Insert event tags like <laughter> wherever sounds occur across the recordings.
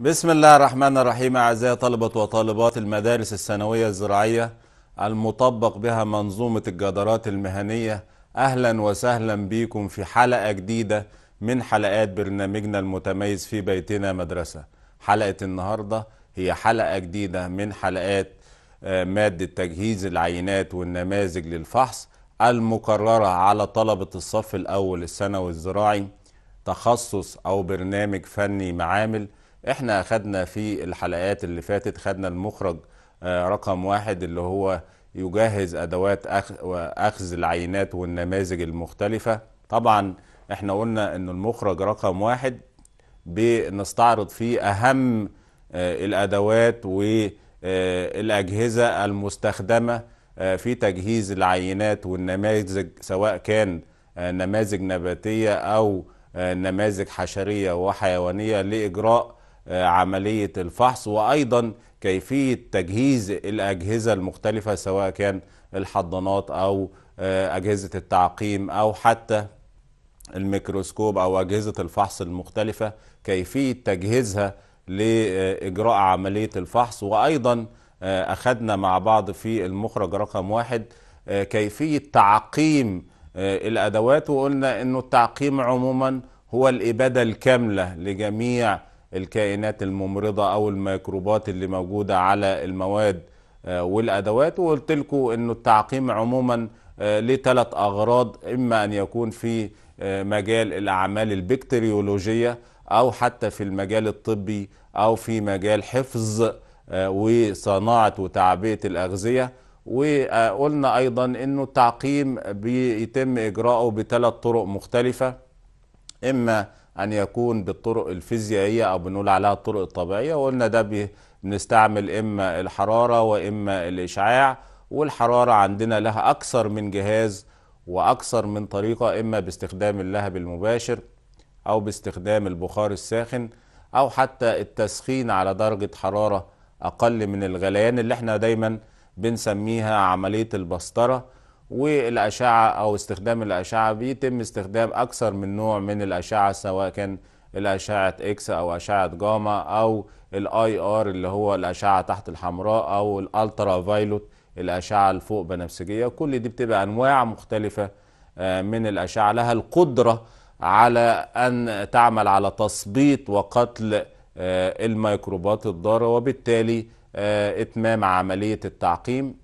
بسم الله الرحمن الرحيم أعزائي طلبة وطالبات المدارس الثانوية الزراعية المطبق بها منظومة الجدارات المهنية أهلا وسهلا بكم في حلقة جديدة من حلقات برنامجنا المتميز في بيتنا مدرسة حلقة النهاردة هي حلقة جديدة من حلقات آه، مادة تجهيز العينات والنماذج للفحص المقررة على طلبة الصف الأول الثانوي الزراعي تخصص أو برنامج فني معامل احنا خدنا في الحلقات اللي فاتت خدنا المخرج آه، رقم واحد اللي هو يجهز ادوات اخذ العينات والنماذج المختلفه طبعا احنا قلنا ان المخرج رقم واحد بنستعرض فيه اهم آه، الادوات والاجهزه آه، المستخدمه في تجهيز العينات والنماذج سواء كان نماذج نباتيه او نماذج حشريه وحيوانيه لاجراء عملية الفحص وأيضا كيفية تجهيز الأجهزة المختلفة سواء كان الحضانات أو آه، أجهزة التعقيم أو حتى الميكروسكوب أو أجهزة الفحص المختلفة كيفية تجهيزها لإجراء عملية الفحص وأيضا آه، أخذنا مع بعض في المخرج رقم واحد آه، كيفية تعقيم الأدوات وقلنا أنه التعقيم عموما هو الإبادة الكاملة لجميع الكائنات الممرضة أو الميكروبات اللي موجودة على المواد آه، والأدوات وقلت لكم أنه التعقيم عموما آه، لثلاث أغراض إما أن يكون في آه، مجال الأعمال البكتيريولوجية أو حتى في المجال الطبي أو في مجال حفظ وصناعة وتعبئة الأغذية وقلنا أيضا أنه التعقيم بيتم إجراءه بثلاث طرق مختلفة إما ان يكون بالطرق الفيزيائيه او بنقول عليها الطرق الطبيعيه وقلنا ده بنستعمل اما الحراره واما الاشعاع والحراره عندنا لها اكثر من جهاز واكثر من طريقه اما باستخدام اللهب المباشر او باستخدام البخار الساخن او حتى التسخين على درجه حراره اقل من الغليان اللي احنا دايما بنسميها عمليه البسطره والأشعة أو استخدام الأشعة بيتم استخدام أكثر من نوع من الأشعة سواء كان الأشعة إكس أو أشعة جاما أو الآي آر اللي هو الأشعة تحت الحمراء أو الألترا فايلوت الأشعة الفوق بنفسجية كل دي بتبقى أنواع مختلفة آه، من الأشعة لها القدرة على أن تعمل على تثبيط وقتل آه، الميكروبات الضارة وبالتالي آه، إتمام عملية التعقيم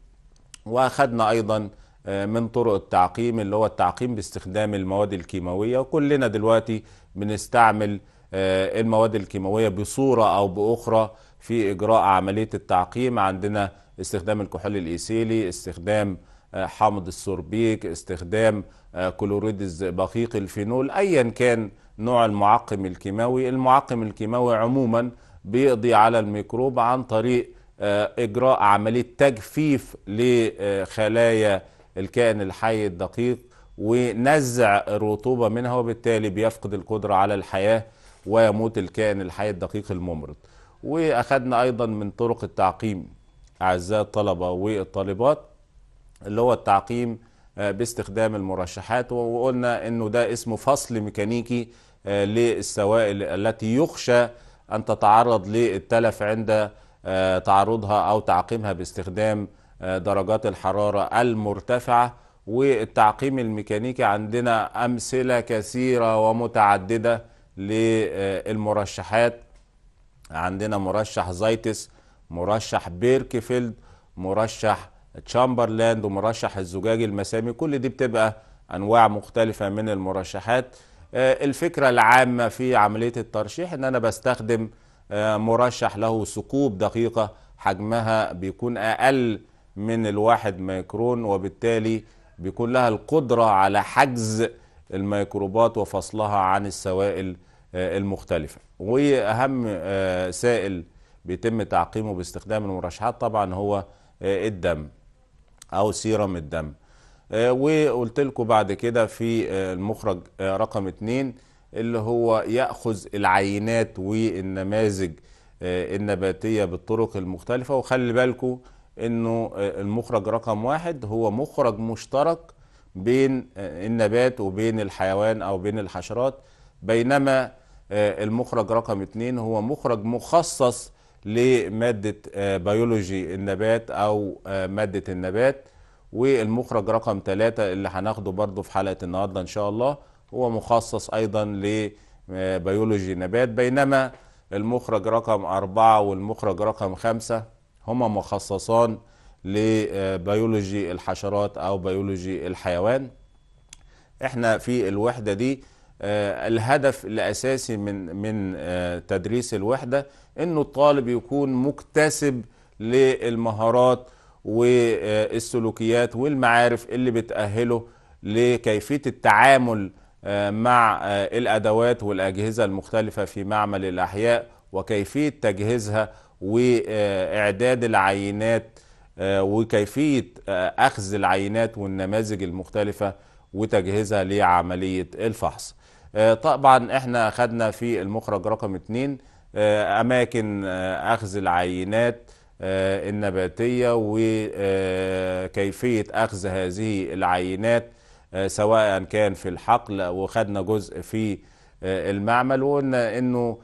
وأخذنا أيضا آه، من طرق التعقيم اللي هو التعقيم باستخدام المواد الكيماوية وكلنا دلوقتي بنستعمل آه، المواد الكيماوية بصورة أو بأخرى في إجراء عملية التعقيم عندنا استخدام الكحول الايسيلي استخدام آه، حامض السوربيك استخدام كلوريد بقيق الفينول أيا كان نوع المعقم الكيماوي المعقم الكيماوي عموما بيقضي على الميكروب عن طريق إجراء عملية تجفيف لخلايا الكائن الحي الدقيق ونزع الرطوبة منها وبالتالي بيفقد القدرة على الحياة ويموت الكائن الحي الدقيق الممرض وأخذنا أيضا من طرق التعقيم أعزائي الطلبة والطالبات اللي هو التعقيم آه، باستخدام المرشحات وقلنا أنه ده اسمه فصل ميكانيكي آه، للسوائل التي يخشى أن تتعرض للتلف عند آه، تعرضها أو تعقيمها باستخدام درجات الحرارة المرتفعة والتعقيم الميكانيكي عندنا أمثلة كثيرة ومتعددة للمرشحات عندنا مرشح زيتس مرشح بيركفيلد مرشح تشامبرلاند ومرشح الزجاج المسامي كل دي بتبقى أنواع مختلفة من المرشحات آه، الفكرة العامة في عملية الترشيح ان انا بستخدم آه، مرشح له ثقوب دقيقة حجمها بيكون اقل من الواحد ميكرون وبالتالي بيكون لها القدرة على حجز الميكروبات وفصلها عن السوائل آه، المختلفة وأهم آه، سائل بيتم تعقيمه باستخدام المرشحات طبعا هو آه، الدم أو سيرم الدم وقلت لكم بعد كده في المخرج رقم اتنين اللي هو يأخذ العينات والنماذج النباتية بالطرق المختلفة وخلي بالكم انه المخرج رقم واحد هو مخرج مشترك بين النبات وبين الحيوان او بين الحشرات بينما آه، المخرج رقم اتنين هو مخرج مخصص لمادة آه، بيولوجي النبات او آه، مادة النبات والمخرج رقم ثلاثة اللي هناخده برضو في حلقة النهاردة ان شاء الله هو مخصص ايضا لبيولوجي نبات بينما المخرج رقم أربعة والمخرج رقم خمسة هما مخصصان لبيولوجي الحشرات او بيولوجي الحيوان احنا في الوحده دي آه، الهدف الاساسي من من آه، تدريس الوحده انه الطالب يكون مكتسب للمهارات والسلوكيات والمعارف اللي بتاهله لكيفيه التعامل آه، مع الادوات والاجهزه المختلفه في معمل الاحياء وكيفيه تجهيزها واعداد العينات آه، وكيفيه آه، اخذ العينات والنماذج المختلفه وتجهيزها لعمليه الفحص. آه، طبعا احنا اخذنا في المخرج رقم 2 اماكن اخذ العينات النباتيه وكيفيه اخذ هذه العينات سواء كان في الحقل وخدنا جزء في المعمل وقلنا انه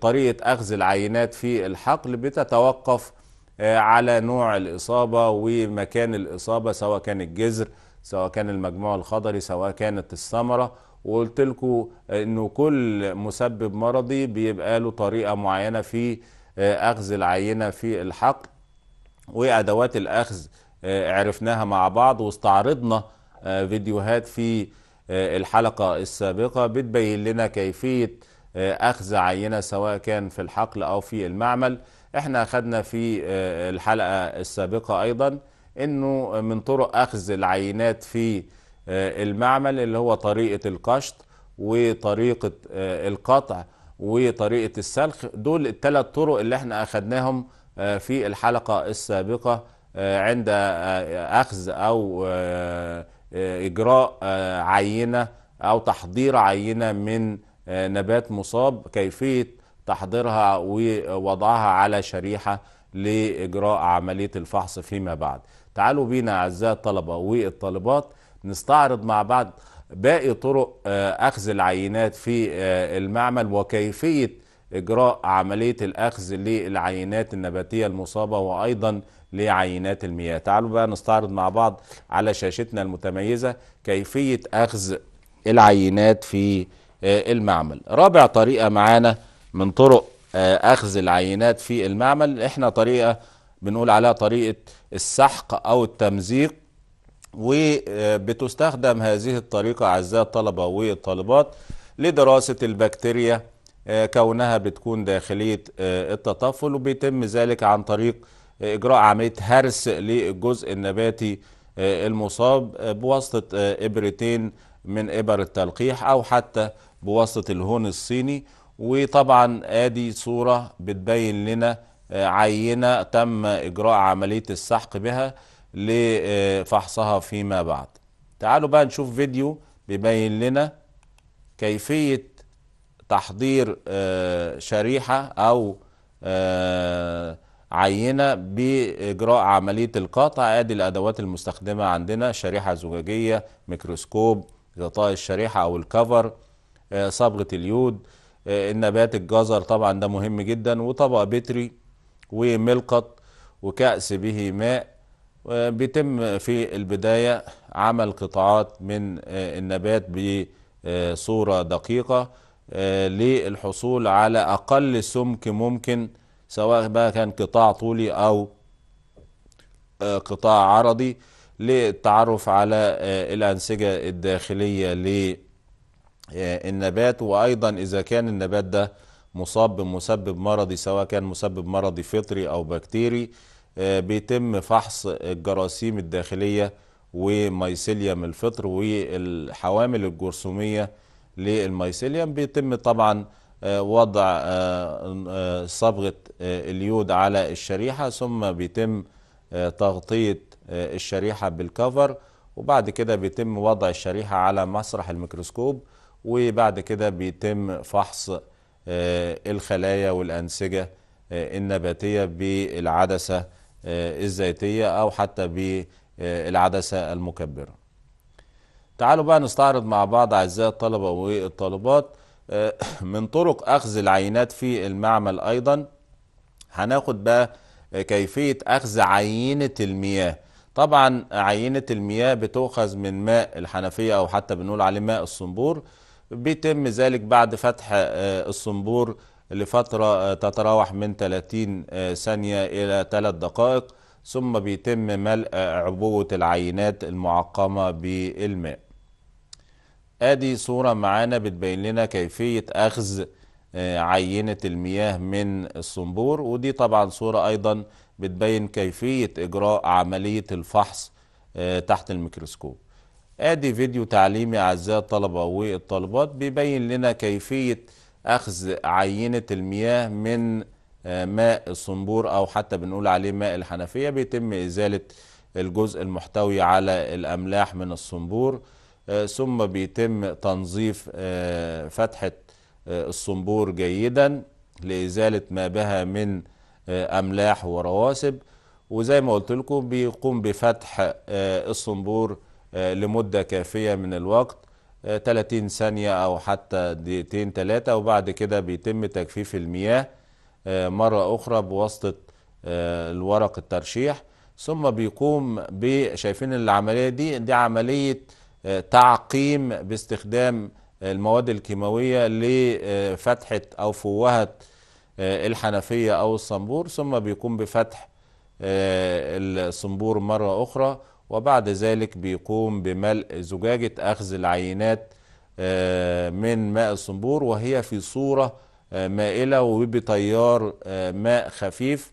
طريقة أخذ العينات في الحقل بتتوقف آه، على نوع الإصابة ومكان الإصابة سواء كان الجذر سواء كان المجموع الخضري سواء كانت الثمرة وقلت لكم انه كل مسبب مرضي بيبقى له طريقة معينة في آه، أخذ العينة في الحقل وأدوات الأخذ آه، عرفناها مع بعض واستعرضنا فيديوهات في الحلقة السابقة بتبين لنا كيفية آه، أخذ عينة سواء كان في الحقل أو في المعمل احنا أخذنا في آه، الحلقة السابقة أيضا أنه من طرق أخذ العينات في آه، المعمل اللي هو طريقة القشط وطريقة القطع وطريقة السلخ دول الثلاث طرق اللي احنا أخذناهم في الحلقة السابقة عند أخذ أو إجراء عينة أو تحضير عينة من نبات مصاب كيفية تحضيرها ووضعها على شريحة لإجراء عملية الفحص فيما بعد تعالوا بينا أعزائي الطلبة والطالبات نستعرض مع بعض باقي طرق آه، أخذ العينات في آه، المعمل وكيفية إجراء عملية الأخذ للعينات النباتية المصابة وأيضا لعينات المياه تعالوا بقى نستعرض مع بعض على شاشتنا المتميزة كيفية أخذ العينات في آه، المعمل رابع طريقة معانا من طرق آه، أخذ العينات في المعمل إحنا طريقة بنقول عليها طريقة السحق أو التمزيق وبتستخدم آه، هذه الطريقة أعزائي الطلبة والطالبات لدراسة البكتيريا كونها بتكون داخلية التطفل وبيتم ذلك عن طريق إجراء عملية هرس للجزء النباتي المصاب بواسطة إبرتين من إبر التلقيح أو حتى بواسطة الهون الصيني وطبعا ادي صورة بتبين لنا آه، عينة تم اجراء عملية السحق بها لفحصها فيما بعد تعالوا بقى نشوف فيديو بيبين لنا كيفية تحضير آه، شريحة او آه، عينة بإجراء عملية القطع ادي الأدوات المستخدمة عندنا شريحة زجاجية ميكروسكوب غطاء الشريحة أو الكفر آه، صبغه اليود آه، النبات الجزر طبعا ده مهم جدا وطبق بتري وملقط وكأس به ماء آه، بيتم في البداية عمل قطاعات من النبات بصورة دقيقة للحصول على أقل سمك ممكن سواء بقى كان قطاع طولي أو قطاع عرضي للتعرف على الأنسجة الداخلية للنبات آه، النبات وأيضا إذا كان النبات ده مصاب بمسبب مرضي سواء كان مسبب مرضي فطري أو بكتيري آه، بيتم فحص الجراثيم الداخلية وميسيليوم الفطر والحوامل الجرثومية للميسيليوم بيتم طبعا آه، وضع صبغة اليود على الشريحة ثم بيتم تغطية الشريحة بالكفر وبعد كده بيتم وضع الشريحة على مسرح الميكروسكوب وبعد كده بيتم فحص آه، الخلايا والأنسجة آه، النباتية بالعدسة آه، الزيتية أو حتى بالعدسة المكبرة تعالوا بقى نستعرض مع بعض أعزائي الطلبة والطالبات من طرق أخذ العينات في المعمل أيضا هناخد بقى كيفية أخذ عينة المياه طبعا عينة المياه بتؤخذ من ماء الحنفية أو حتى بنقول عليه ماء الصنبور بيتم ذلك بعد فتح آه، الصنبور لفترة آه، تتراوح من 30 آه، ثانية إلى 3 دقائق ثم بيتم ملء عبوة العينات المعقمة بالماء ادي صورة معانا بتبين لنا كيفية اخذ عينة المياه من الصنبور ودي طبعا صورة ايضا بتبين كيفية اجراء عملية الفحص تحت الميكروسكوب ادي فيديو تعليمي اعزائي الطلبه والطالبات بيبين لنا كيفيه اخذ عينه المياه من آه، ماء الصنبور او حتى بنقول عليه ماء الحنفيه بيتم ازاله الجزء المحتوي على الاملاح من الصنبور آه، ثم بيتم تنظيف آه، فتحه الصنبور جيدا لازاله ما بها من املاح ورواسب وزي ما قلت لكم بيقوم بفتح الصنبور آه، لمدة كافية من الوقت 30 آه، ثانية أو حتى دقيقتين ثلاثة وبعد كده بيتم تجفيف المياه آه، مرة أخرى بواسطة الورق الترشيح ثم بيقوم بشايفين العملية دي دي عملية تعقيم باستخدام المواد الكيماوية لفتحة أو فوهة الحنفية أو الصنبور ثم بيقوم بفتح الصنبور مرة أخرى وبعد ذلك بيقوم بملء زجاجة أخذ العينات آه، من ماء الصنبور وهي في صورة آه، مائلة وبتيار آه، ماء خفيف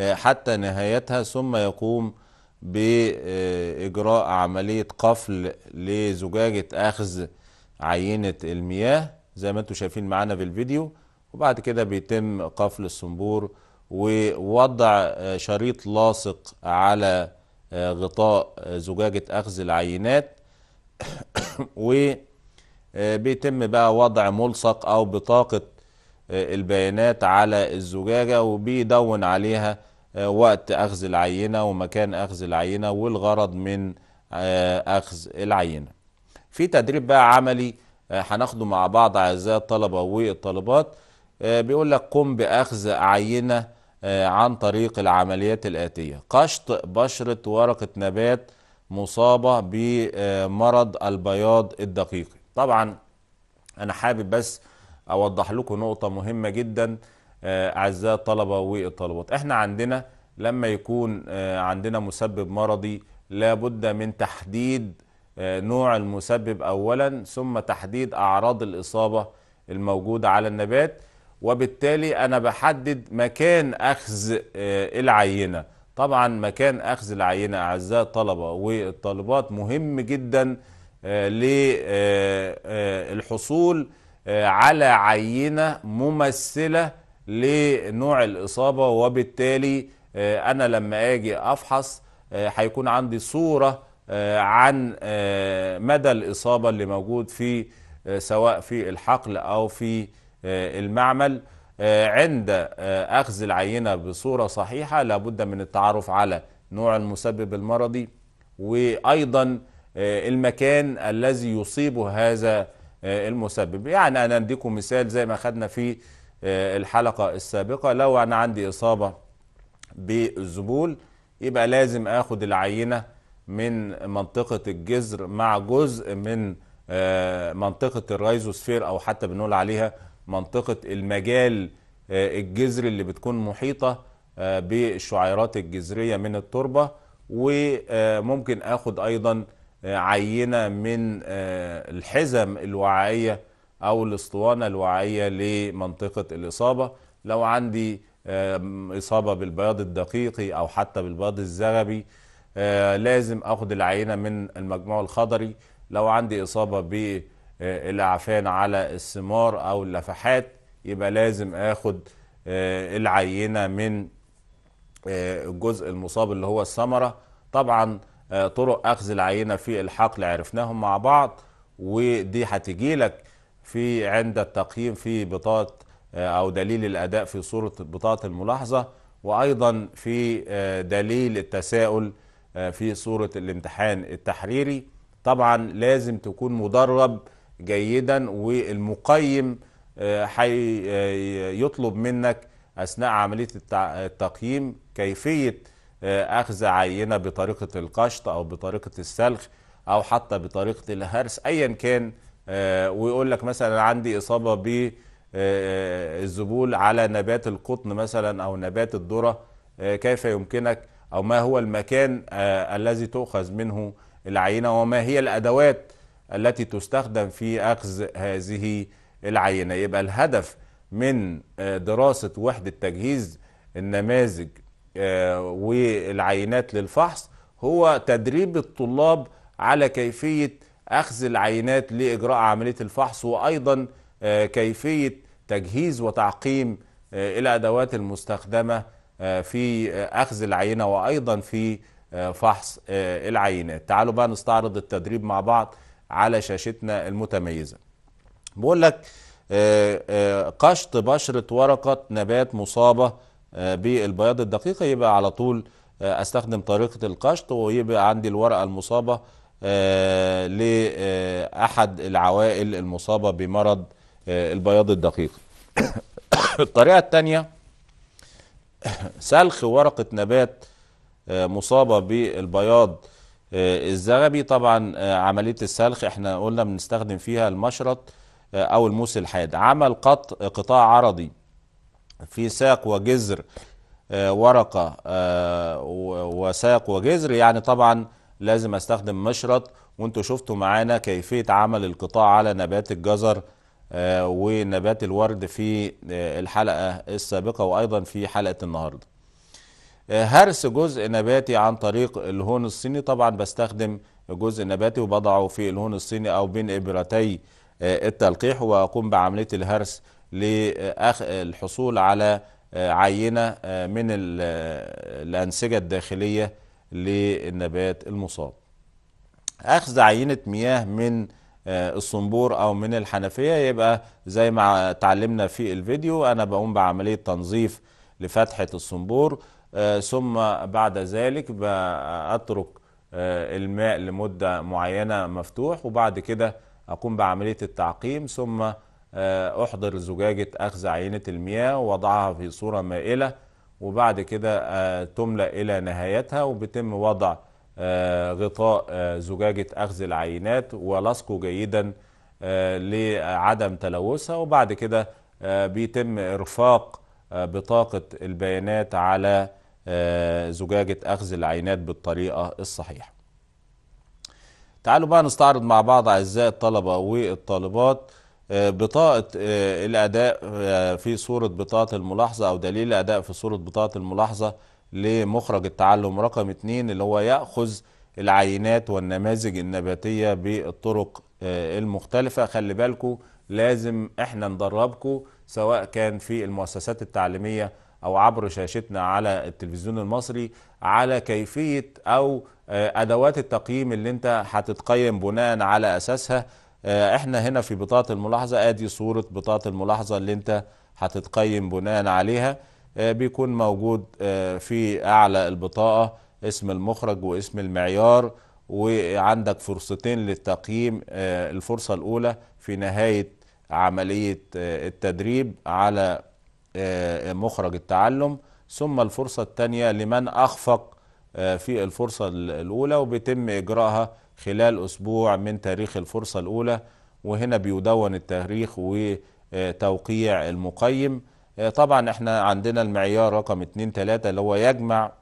حتى نهايتها ثم يقوم بإجراء عملية قفل لزجاجة أخذ عينة المياه زي ما انتم شايفين معانا في الفيديو وبعد كده بيتم قفل الصنبور ووضع شريط لاصق على غطاء آه، زجاجة أخذ العينات <coughs> وبيتم آه، بقى وضع ملصق أو بطاقة آه، البيانات على الزجاجة وبيدون عليها وقت أخذ العينة ومكان أخذ العينة والغرض من أخذ العينة في تدريب بقى عملي هناخده مع بعض أعزائي الطلبة والطلبات بيقول لك قم بأخذ عينة آه، عن طريق العمليات الآتية قشط بشرة ورقة نبات مصابة بمرض البياض الدقيقي طبعا أنا حابب بس أوضح لكم نقطة مهمة جدا آه، أعزائي الطلبة والطلبات إحنا عندنا لما يكون آه، عندنا مسبب مرضي لابد من تحديد نوع المسبب أولا ثم تحديد أعراض الإصابة الموجودة على النبات وبالتالي أنا بحدد مكان أخذ آه، العينة طبعا مكان أخذ العينة أعزائي الطلبة والطالبات مهم جدا آه، للحصول آه، على عينة ممثلة لنوع الإصابة وبالتالي أنا لما أجي أفحص هيكون عندي صورة عن مدى الإصابة اللي موجود في سواء في الحقل أو في آه، المعمل آه، عند آه، أخذ العينة بصورة صحيحة لابد من التعرف على نوع المسبب المرضي وأيضا المكان الذي يصيب هذا المسبب يعني أنا أديكم مثال زي ما خدنا في الحلقة السابقة لو أنا عندي إصابة بالزبول يبقى لازم أخذ العينة من منطقة الجذر مع جزء من منطقة الرايزوسفير أو حتى بنقول عليها منطقه المجال آه، الجذري اللي بتكون محيطه آه، بالشعيرات الجذريه من التربه وممكن آه، اخد ايضا عينه من الحزم الوعائيه او الاسطوانه الوعائيه لمنطقه الاصابه لو عندي اصابه بالبياض الدقيقي او حتى بالبياض الزغبي لازم اخد العينه من المجموع الخضري لو عندي اصابه بالبياض آه، العفان على الثمار او اللفحات يبقى لازم اخد آه، العينه من الجزء آه، المصاب اللي هو الثمره طبعا طرق اخذ العينه في الحقل عرفناهم مع بعض ودي هتجي لك في عند التقييم في بطاقه او دليل الاداء في صوره بطاقه الملاحظه وايضا في دليل التساؤل في صوره الامتحان التحريري طبعا لازم تكون مدرب جيدا والمقيم آه، آه، يطلب منك اثناء عمليه التقييم كيفيه آه، اخذ عينه بطريقه القشط او بطريقه السلخ او حتى بطريقه الهرس ايا كان ويقول لك مثلا عندي اصابه بالذبول على نبات القطن مثلا او نبات الذره كيف يمكنك او ما هو المكان الذي تؤخذ منه العينه وما هي الادوات التي تستخدم في أخذ هذه العينة يبقى الهدف من آه، دراسة وحدة تجهيز النماذج آه، والعينات للفحص هو تدريب الطلاب على كيفية أخذ العينات لإجراء عملية الفحص وأيضا آه، كيفية تجهيز وتعقيم الأدوات المستخدمة في أخذ العينة وأيضا في فحص العينات تعالوا بقى نستعرض التدريب مع بعض على شاشتنا المتميزة بقول لك آه، آه، قشط بشرة ورقة نبات مصابة آه، بالبياض الدقيق يبقى على طول استخدم طريقة القشط ويبقى عندي الورقة المصابة لأحد العوائل المصابة بمرض البياض الدقيق <coughs> الطريقة الثانية <coughs> سلخ ورقة نبات مصابة بالبياض آه، الزغبي طبعا آه، عملية السلخ احنا قلنا بنستخدم فيها المشرط آه، او الموس الحاد عمل قط قطاع عرضي في ساق وجذر ورقة وساق وجذر يعني طبعا لازم استخدم مشرط وانتوا شفتوا معانا كيفية عمل القطاع على نبات الجزر ونبات الورد في الحلقة السابقة وايضا في حلقة النهاردة هرس جزء نباتي عن طريق الهون الصيني طبعا بستخدم جزء نباتي وبضعه في الهون الصيني او بين ابرتي آه، التلقيح واقوم بعمليه الهرس للحصول على آه، عينه آه، من الانسجه الداخليه للنبات المصاب اخذ عينه مياه من الصنبور او من الحنفيه يبقى زي ما اتعلمنا في الفيديو انا بقوم بعمليه تنظيف لفتحه الصنبور آه، ثم بعد ذلك بأترك آه، الماء لمدة معينة مفتوح وبعد كده أقوم بعملية التعقيم ثم آه، أحضر زجاجة أخذ عينة المياه ووضعها في صورة مائلة وبعد كده تملأ إلى نهايتها وبتم وضع غطاء زجاجة أخذ العينات ولصقه جيدا لعدم تلوثها وبعد كده بيتم إرفاق بطاقة البيانات على آه، زجاجة أخذ العينات بالطريقة الصحيحة تعالوا بقى نستعرض مع بعض أعزائي الطلبة والطالبات آه، بطاقة آه، الأداء في صورة بطاقة الملاحظة أو دليل الأداء في صورة بطاقة الملاحظة لمخرج التعلم رقم 2 اللي هو يأخذ العينات والنماذج النباتية بالطرق المختلفة خلي بالكم لازم احنا ندربكم سواء كان في المؤسسات التعليمية او عبر شاشتنا على التلفزيون المصري على كيفيه او آه، ادوات التقييم اللي انت هتتقيم بناء على اساسها آه، احنا هنا في بطاقه الملاحظه ادي صوره بطاقه الملاحظه اللي انت هتتقيم بناء عليها آه، بيكون موجود في اعلى البطاقه اسم المخرج واسم المعيار وعندك فرصتين للتقييم الفرصه الاولى في نهايه عمليه التدريب على آه، مخرج التعلم ثم الفرصة الثانية لمن أخفق آه، في الفرصة الأولى وبيتم إجراءها خلال أسبوع من تاريخ الفرصة الأولى وهنا بيدون التاريخ وتوقيع المقيم آه، طبعا احنا عندنا المعيار رقم 2 3 اللي هو يجمع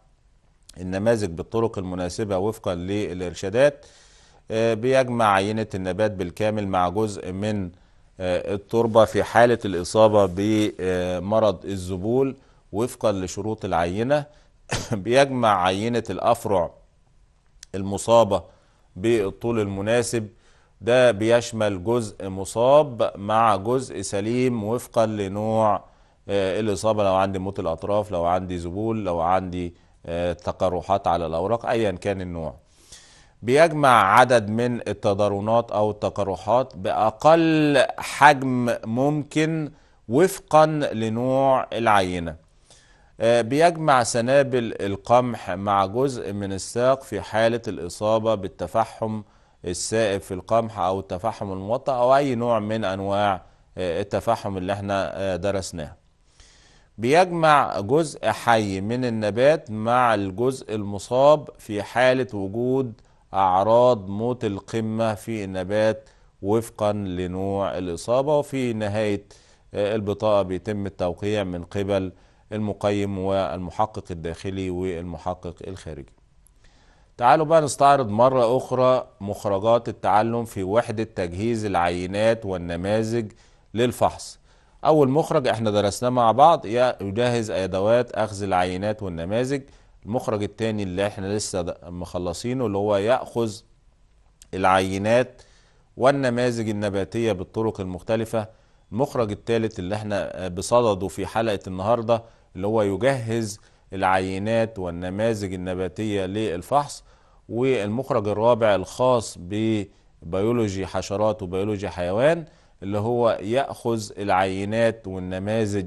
النماذج بالطرق المناسبة وفقا للإرشادات بيجمع عينة النبات بالكامل مع جزء من آه، التربة في حالة الإصابة بمرض الذبول وفقا لشروط العينة <coughs> بيجمع عينة الأفرع المصابة بالطول المناسب ده بيشمل جزء مصاب مع جزء سليم وفقا لنوع آه، الإصابة لو عندي موت الأطراف لو عندي ذبول لو عندي آه، تقرحات على الأوراق أيا كان النوع بيجمع عدد من التضارنات أو التقرحات بأقل حجم ممكن وفقا لنوع العينة آه، بيجمع سنابل القمح مع جزء من الساق في حالة الإصابة بالتفحم السائب في القمح أو التفحم الموطأ أو أي نوع من أنواع آه، التفحم اللي احنا آه، درسناه بيجمع جزء حي من النبات مع الجزء المصاب في حالة وجود أعراض موت القمة في النبات وفقا لنوع الإصابة وفي نهاية آه، البطاقة بيتم التوقيع من قبل المقيم والمحقق الداخلي والمحقق الخارجي تعالوا بقى نستعرض مرة أخرى مخرجات التعلم في وحدة تجهيز العينات والنماذج للفحص أول مخرج احنا درسناه مع بعض يجهز أدوات أخذ العينات والنماذج المخرج الثاني اللي احنا لسه مخلصينه اللي هو ياخذ العينات والنماذج النباتيه بالطرق المختلفه المخرج الثالث اللي احنا بصدده في حلقه النهارده اللي هو يجهز العينات والنماذج النباتيه للفحص والمخرج الرابع الخاص ببيولوجي حشرات وبيولوجي حيوان اللي هو ياخذ العينات والنماذج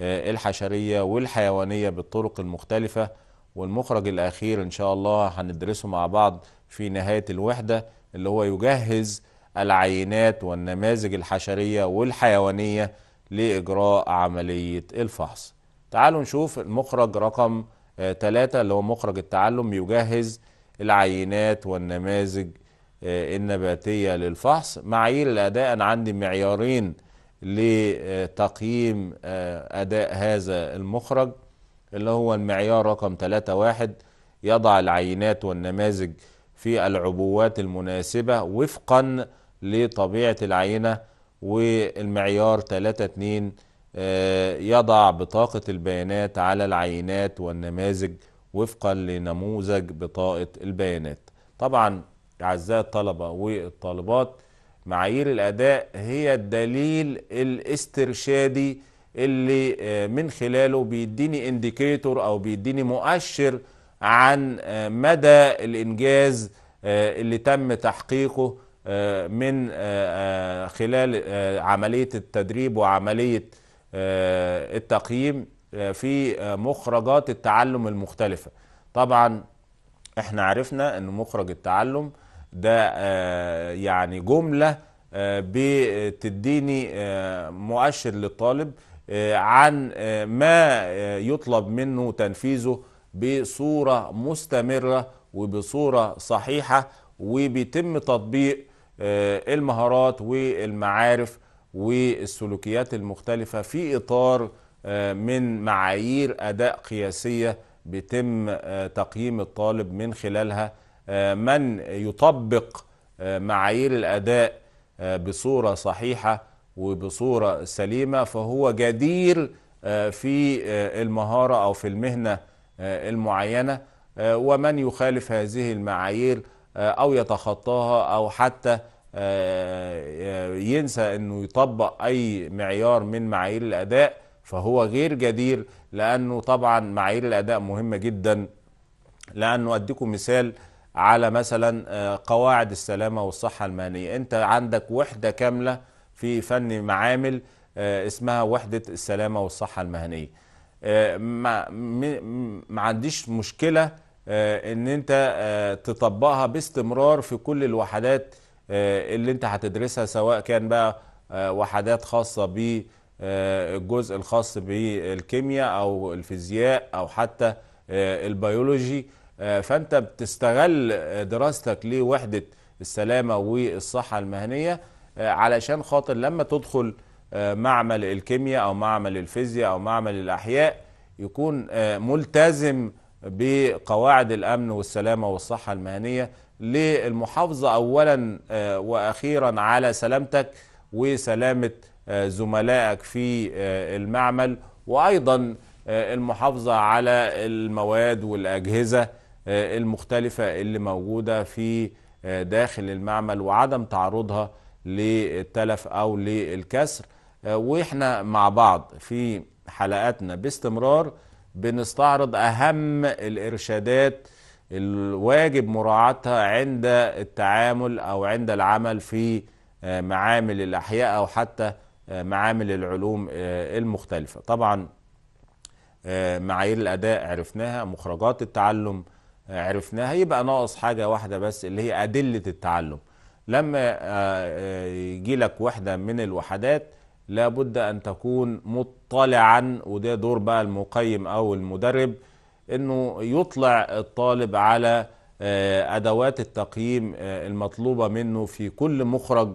آه، الحشريه والحيوانيه بالطرق المختلفه والمخرج الأخير إن شاء الله هندرسه مع بعض في نهاية الوحدة اللي هو يجهز العينات والنماذج الحشرية والحيوانية لإجراء عملية الفحص تعالوا نشوف المخرج رقم ثلاثة آه، اللي هو مخرج التعلم يجهز العينات والنماذج آه، النباتية للفحص معايير الأداء أنا عندي معيارين لتقييم آه، أداء هذا المخرج اللي هو المعيار رقم 3.1 يضع العينات والنماذج في العبوات المناسبة وفقا لطبيعة العينة والمعيار 3.2 آه، يضع بطاقة البيانات على العينات والنماذج وفقا لنموذج بطاقة البيانات طبعا أعزائي الطلبة والطالبات معايير الأداء هي الدليل الاسترشادي اللي آه، من خلاله بيديني انديكيتور او بيديني مؤشر عن آه، مدى الانجاز آه، اللي تم تحقيقه من خلال عملية التدريب وعملية التقييم في مخرجات التعلم المختلفة طبعا احنا عرفنا ان مخرج التعلم ده يعني جملة بتديني مؤشر للطالب عن آه، ما آه، يطلب منه تنفيذه بصورة مستمرة وبصورة صحيحة وبيتم تطبيق آه، المهارات والمعارف والسلوكيات المختلفة في إطار من معايير أداء قياسية بيتم تقييم الطالب من خلالها من يطبق معايير الأداء بصورة صحيحة وبصورة سليمة فهو جدير آه، في آه، المهارة أو في المهنة آه، المعينة ومن يخالف هذه المعايير أو يتخطاها أو حتى ينسى أنه يطبق أي معيار من معايير الأداء فهو غير جدير لأنه طبعا معايير الأداء مهمة جدا لأنه أديكم مثال على مثلا قواعد السلامة والصحة المهنية أنت عندك وحدة كاملة في فن معامل آه، اسمها وحدة السلامة والصحة المهنية آه، ما عنديش مشكلة آه، ان انت تطبقها باستمرار في كل الوحدات اللي انت هتدرسها سواء كان بقى وحدات خاصة بالجزء الخاص بالكيمياء او الفيزياء او حتى البيولوجي فانت بتستغل دراستك لوحدة السلامة والصحة المهنية آه، علشان خاطر لما تدخل آه، معمل الكيمياء او معمل الفيزياء او معمل الاحياء يكون آه، ملتزم بقواعد الامن والسلامه والصحه المهنيه للمحافظه اولا واخيرا على سلامتك وسلامه زملائك في المعمل وايضا المحافظه على المواد والاجهزه المختلفه اللي موجوده في داخل المعمل وعدم تعرضها للتلف او للكسر آه، واحنا مع بعض في حلقاتنا باستمرار بنستعرض اهم الارشادات الواجب مراعاتها عند التعامل او عند العمل في آه، معامل الاحياء او حتى آه، معامل العلوم المختلفه طبعا معايير الاداء عرفناها مخرجات التعلم عرفناها يبقى ناقص حاجه واحده بس اللي هي ادله التعلم لما آه، آه، يجي لك وحدة من الوحدات لابد أن تكون مطلعا وده دور بقى المقيم أو المدرب أنه يطلع الطالب على آه، أدوات التقييم المطلوبة منه في كل مخرج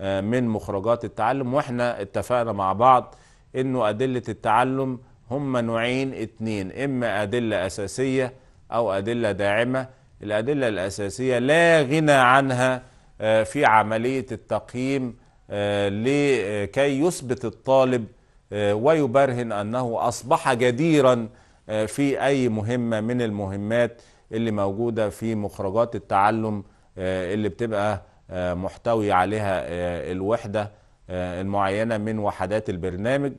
من مخرجات التعلم وإحنا اتفقنا مع بعض أنه أدلة التعلم هم نوعين اتنين إما أدلة أساسية أو أدلة داعمة الأدلة الأساسية لا غنى عنها آه، في عملية التقييم آه، لكي يثبت الطالب آه، ويبرهن أنه أصبح جديرا في أي مهمة من المهمات اللي موجودة في مخرجات التعلم اللي بتبقى محتوي عليها الوحدة المعينة من وحدات البرنامج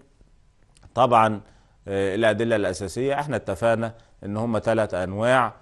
طبعا الأدلة الأساسية احنا اتفقنا ان هم ثلاث أنواع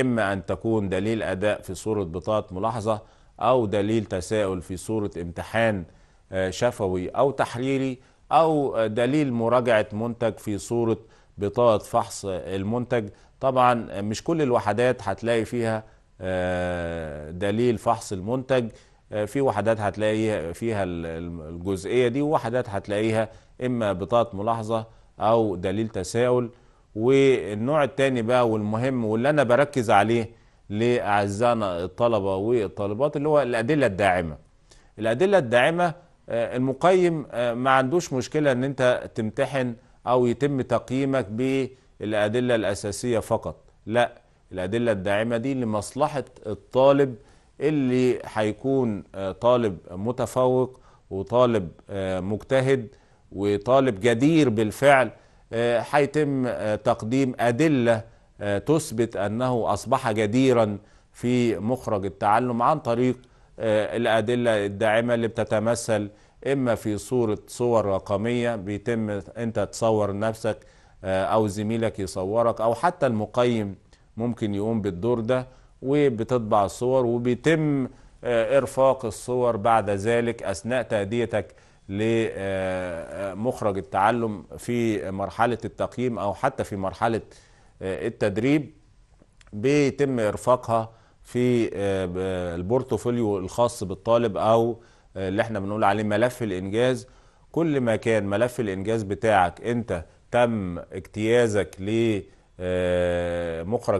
اما ان تكون دليل اداء في صوره بطاقه ملاحظه أو دليل تساؤل في صورة امتحان آه، شفوي أو تحريري أو دليل مراجعة منتج في صورة بطاقة فحص المنتج طبعا مش كل الوحدات هتلاقي فيها آه، دليل فحص المنتج آه، في وحدات هتلاقي فيها الجزئية دي ووحدات هتلاقيها إما بطاقة ملاحظة أو دليل تساؤل والنوع الثاني بقى والمهم واللي أنا بركز عليه لاعزائنا الطلبه والطالبات اللي هو الادله الداعمه. الادله الداعمه آه، المقيم آه، ما عندوش مشكله ان انت تمتحن او يتم تقييمك بالادله الاساسيه فقط، لا الادله الداعمه دي لمصلحه الطالب اللي هيكون آه، طالب متفوق وطالب مجتهد وطالب جدير بالفعل هيتم تقديم ادله آه، تثبت أنه أصبح جديرا في مخرج التعلم عن طريق آه، الأدلة الداعمة اللي بتتمثل إما في صورة صور رقمية بيتم أنت تصور نفسك آه، أو زميلك يصورك أو حتى المقيم ممكن يقوم بالدور ده وبتطبع الصور وبيتم إرفاق الصور بعد ذلك أثناء تأديتك لمخرج التعلم في مرحلة التقييم أو حتى في مرحلة آه، التدريب بيتم إرفاقها في آه، البورتفوليو الخاص بالطالب أو آه، اللي احنا بنقول عليه ملف الإنجاز كل ما كان ملف الإنجاز بتاعك أنت تم اجتيازك لمخرج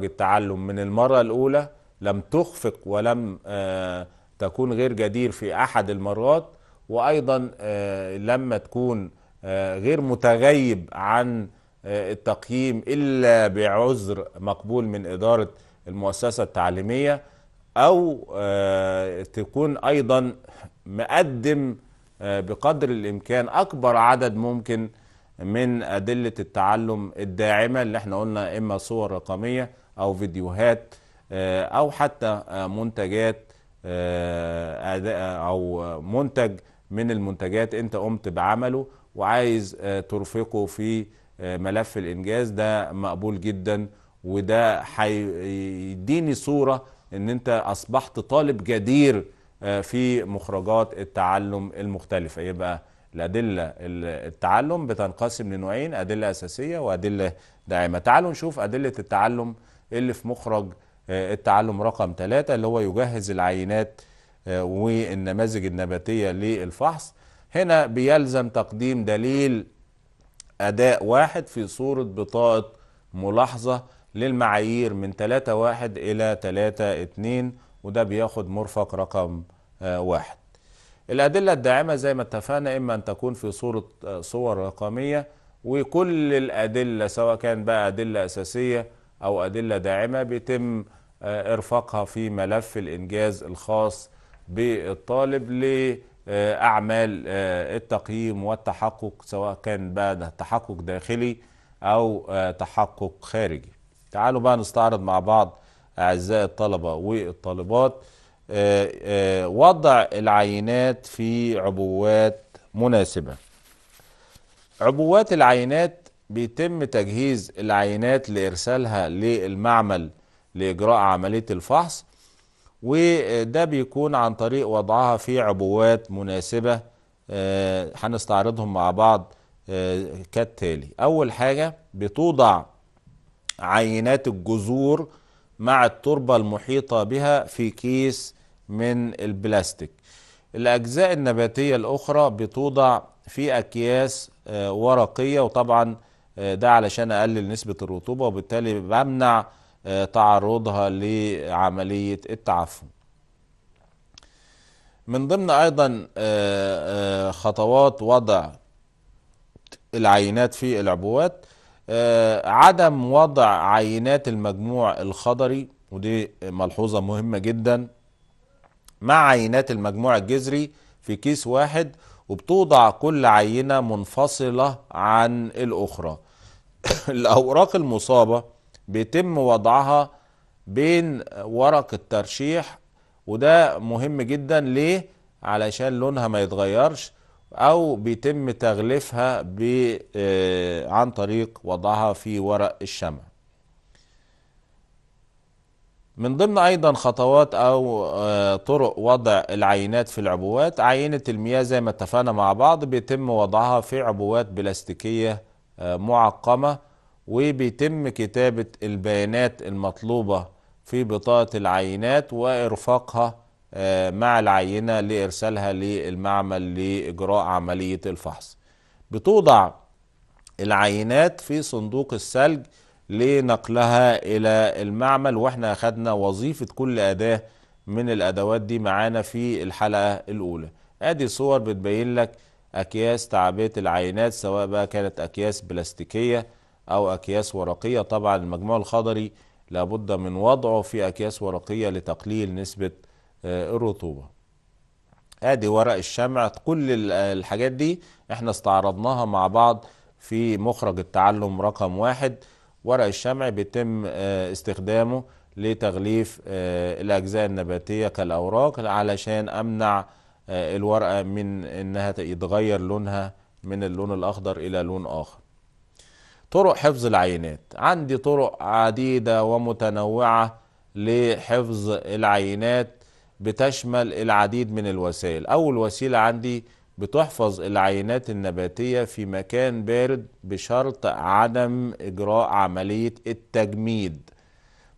التعلم من المرة الأولى لم تخفق ولم تكون غير جدير في أحد المرات وأيضا لما تكون غير متغيب عن آه، التقييم إلا بعذر مقبول من إدارة المؤسسة التعليمية أو آه، تكون أيضا مقدم آه، بقدر الإمكان أكبر عدد ممكن من أدلة التعلم الداعمة اللي احنا قلنا إما صور رقمية أو فيديوهات أو حتى منتجات أو منتج من المنتجات أنت قمت بعمله وعايز ترفقه في آه، ملف الانجاز ده مقبول جدا وده هيديني صوره ان انت اصبحت طالب جدير آه، في مخرجات التعلم المختلفه يبقى الادله التعلم بتنقسم لنوعين ادله اساسيه وادله داعمه تعالوا نشوف ادله التعلم اللي في مخرج آه، التعلم رقم ثلاثة اللي هو يجهز العينات والنماذج النباتيه للفحص هنا بيلزم تقديم دليل أداء واحد في صورة بطاقة ملاحظة للمعايير من 3-1 إلى 3-2 وده بياخد مرفق رقم آه، واحد الأدلة الداعمة زي ما اتفقنا إما أن تكون في صورة آه، صور رقمية وكل الأدلة سواء كان بقى أدلة أساسية أو أدلة داعمة بيتم آه، إرفاقها في ملف الإنجاز الخاص بالطالب آه، أعمال آه، التقييم والتحقق سواء كان بقى ده تحقق داخلي أو آه، تحقق خارجي تعالوا بقى نستعرض مع بعض أعزائي الطلبة والطالبات وضع العينات في عبوات مناسبة عبوات العينات بيتم تجهيز العينات لإرسالها للمعمل لإجراء عملية الفحص وده بيكون عن طريق وضعها في عبوات مناسبة آه، هنستعرضهم مع بعض آه، كالتالي أول حاجة بتوضع عينات الجذور مع التربة المحيطة بها في كيس من البلاستيك الأجزاء النباتية الأخرى بتوضع في أكياس آه، ورقية وطبعا ده علشان أقلل نسبة الرطوبة وبالتالي بمنع آه، تعرضها لعملية التعفن من ضمن أيضا آه، آه، خطوات وضع العينات في العبوات عدم وضع عينات المجموع الخضري ودي ملحوظة مهمة جدا مع عينات المجموع الجذري في كيس واحد وبتوضع كل عينة منفصلة عن الأخرى <coughs> الأوراق المصابة بيتم وضعها بين ورق الترشيح وده مهم جدا ليه علشان لونها ما يتغيرش او بيتم تغليفها آه، عن طريق وضعها في ورق الشمع من ضمن ايضا خطوات او آه، طرق وضع العينات في العبوات عينة المياه زي ما اتفقنا مع بعض بيتم وضعها في عبوات بلاستيكية آه، معقمة وبيتم كتابة البيانات المطلوبة في بطاقة العينات وإرفاقها آه، مع العينة لإرسالها للمعمل لإجراء عملية الفحص بتوضع العينات في صندوق الثلج لنقلها إلى المعمل وإحنا أخدنا وظيفة كل أداة من الأدوات دي معانا في الحلقة الأولى أدي صور بتبين لك أكياس تعبئة العينات سواء بقى كانت أكياس بلاستيكية أو أكياس ورقية طبعا المجموع الخضري لابد من وضعه في أكياس ورقية لتقليل نسبة آه، الرطوبة ادي ورق الشمع كل الحاجات دي احنا استعرضناها مع بعض في مخرج التعلم رقم واحد ورق الشمع بيتم آه، استخدامه لتغليف آه، الأجزاء النباتية كالأوراق علشان أمنع الورقة من إنها يتغير لونها من اللون الأخضر إلى لون آخر طرق حفظ العينات عندي طرق عديدة ومتنوعة لحفظ العينات بتشمل العديد من الوسائل أول وسيلة عندي بتحفظ العينات النباتية في مكان بارد بشرط عدم إجراء عملية التجميد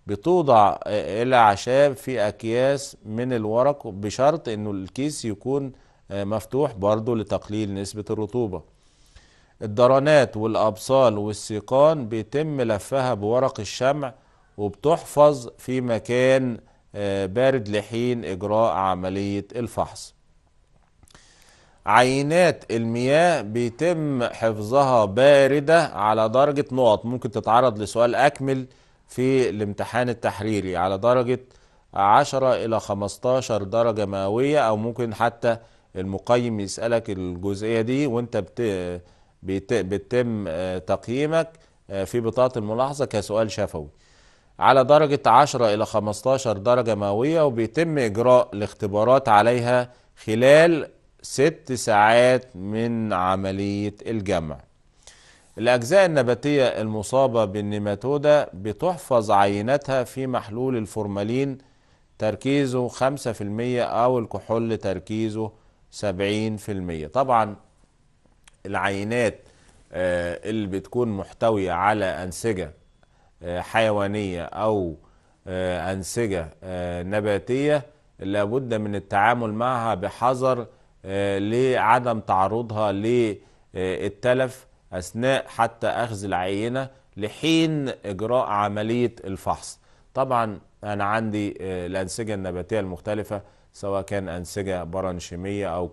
بتوضع الأعشاب في أكياس من الورق بشرط أن الكيس يكون مفتوح برضو لتقليل نسبة الرطوبة الدرانات والأبصال والسيقان بيتم لفها بورق الشمع وبتحفظ في مكان آه، بارد لحين إجراء عملية الفحص عينات المياه بيتم حفظها باردة على درجة نقط ممكن تتعرض لسؤال أكمل في الامتحان التحريري على درجة 10 إلى 15 درجة مئوية أو ممكن حتى المقيم يسألك الجزئية دي وانت بت... بيتم آه، تقييمك آه، في بطاقة الملاحظة كسؤال شفوي على درجة 10 إلى 15 درجة مئوية وبيتم إجراء الاختبارات عليها خلال ست ساعات من عملية الجمع الأجزاء النباتية المصابة بالنيماتودة بتحفظ عينتها في محلول الفورمالين تركيزه 5% أو الكحول تركيزه 70% طبعا العينات آه، اللي بتكون محتوية على أنسجة آه، حيوانية أو آه، أنسجة نباتية لابد من التعامل معها بحذر لعدم تعرضها للتلف أثناء حتى أخذ العينة لحين إجراء عملية الفحص طبعا أنا عندي الأنسجة النباتية المختلفة سواء كان أنسجة برانشيمية أو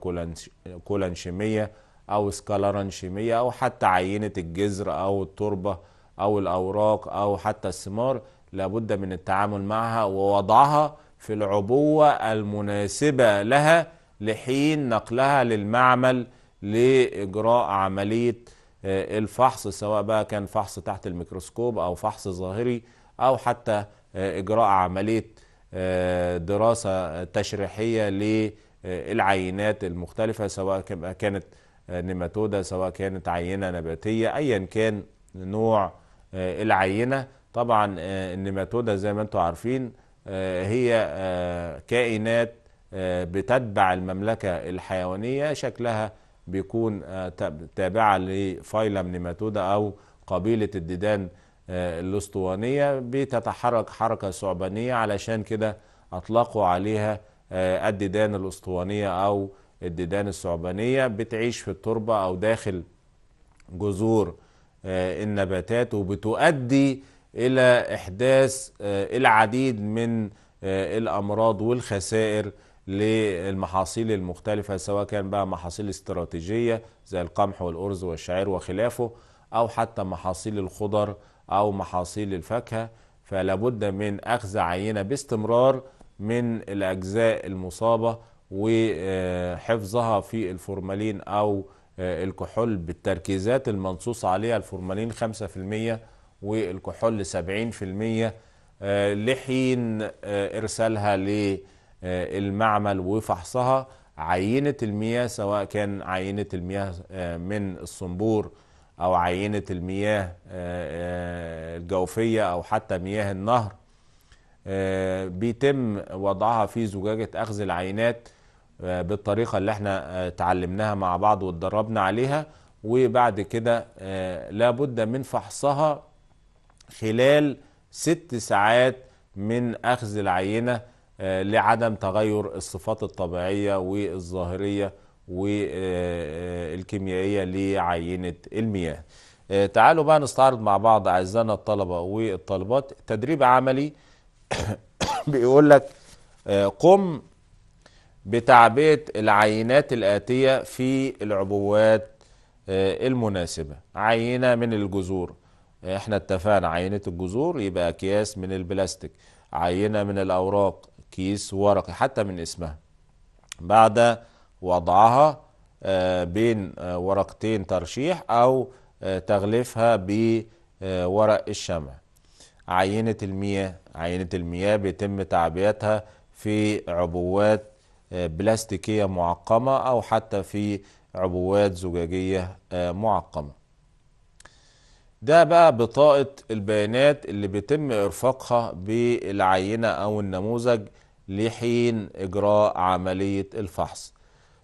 كولانشيمية او سكالرانشيمية او حتى عينة الجذر او التربة او الاوراق او حتى الثمار لابد من التعامل معها ووضعها في العبوة المناسبة لها لحين نقلها للمعمل لإجراء عملية آه، الفحص سواء بقى كان فحص تحت الميكروسكوب أو فحص ظاهري أو حتى آه، إجراء عملية آه، دراسة تشريحية للعينات المختلفة سواء كانت نيماتودا سواء كانت عينة نباتية أيا كان نوع آه، العينة طبعا آه، النيماتودا زي ما انتم عارفين آه، هي كائنات بتتبع المملكة الحيوانية شكلها بيكون تابعة لفايلم نيماتودا أو قبيلة الديدان الأسطوانية بتتحرك حركة ثعبانية علشان كده أطلقوا عليها الديدان الأسطوانية أو الديدان الثعبانية بتعيش في التربة أو داخل جذور آه، النباتات وبتؤدي إلى إحداث آه، العديد من آه، الأمراض والخسائر للمحاصيل المختلفة سواء كان بقى محاصيل استراتيجية زي القمح والأرز والشعير وخلافه أو حتى محاصيل الخضر أو محاصيل الفاكهة فلابد من أخذ عينة باستمرار من الأجزاء المصابة وحفظها في الفورمالين أو آه، الكحول بالتركيزات المنصوص عليها الفورمالين 5% والكحول 70% آه، لحين آه، إرسالها للمعمل وفحصها عينة المياه سواء كان عينة المياه من الصنبور أو عينة المياه الجوفية أو حتى مياه النهر بيتم وضعها في زجاجة أخذ العينات بالطريقة اللي احنا آه، تعلمناها مع بعض واتدربنا عليها وبعد كده آه، لابد من فحصها خلال ست ساعات من أخذ العينة آه، لعدم تغير الصفات الطبيعية والظاهرية والكيميائية لعينة المياه تعالوا بقى نستعرض مع بعض أعزائنا الطلبة والطالبات تدريب عملي <coughs> بيقول لك قم بتعبئة العينات الآتية في العبوات آه، المناسبة عينة من الجذور احنا اتفقنا عينة الجذور يبقى أكياس من البلاستيك عينة من الأوراق كيس ورقي حتى من اسمها بعد وضعها آه، بين آه، ورقتين ترشيح أو تغليفها بورق الشمع عينة المياه عينة المياه بيتم تعبئتها في عبوات آه، بلاستيكية معقمة أو حتى في عبوات زجاجية آه، معقمة ده بقى بطاقة البيانات اللي بيتم إرفاقها بالعينة أو النموذج لحين إجراء عملية الفحص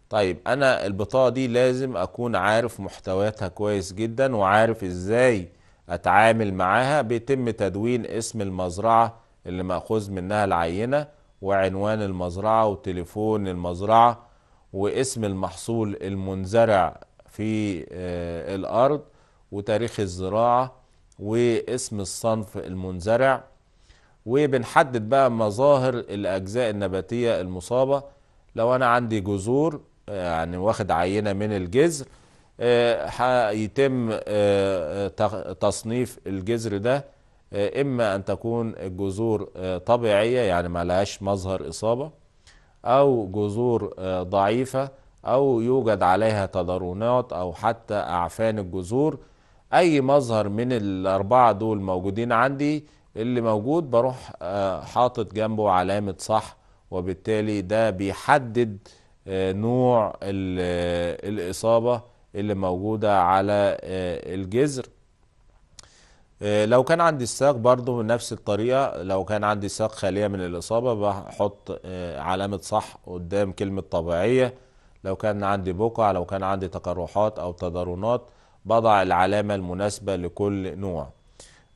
طيب أنا البطاقة دي لازم أكون عارف محتوياتها كويس جدا وعارف إزاي أتعامل معاها بيتم تدوين اسم المزرعة اللي مأخوذ منها العينة وعنوان المزرعة وتليفون المزرعة واسم المحصول المنزرع في آه، الأرض وتاريخ الزراعة واسم الصنف المنزرع وبنحدد بقى مظاهر الأجزاء النباتية المصابة لو أنا عندي جذور آه، يعني واخد عينة من الجذر آه، هيتم تصنيف الجذر ده آه، إما أن تكون الجذور آه، طبيعية يعني ما لهاش مظهر إصابة أو جذور آه، ضعيفة أو يوجد عليها تضرونات أو حتى أعفان الجذور أي مظهر من الأربعة دول موجودين عندي اللي موجود بروح حاطط جنبه علامة صح وبالتالي ده بيحدد نوع الإصابة اللي موجودة على الجذر آه، لو كان عندي الساق برضه نفس الطريقة لو كان عندي ساق خالية من الإصابة بحط آه، علامة صح قدام كلمة طبيعية لو كان عندي بقع لو كان عندي تقرحات أو تضارنات بضع العلامة المناسبة لكل نوع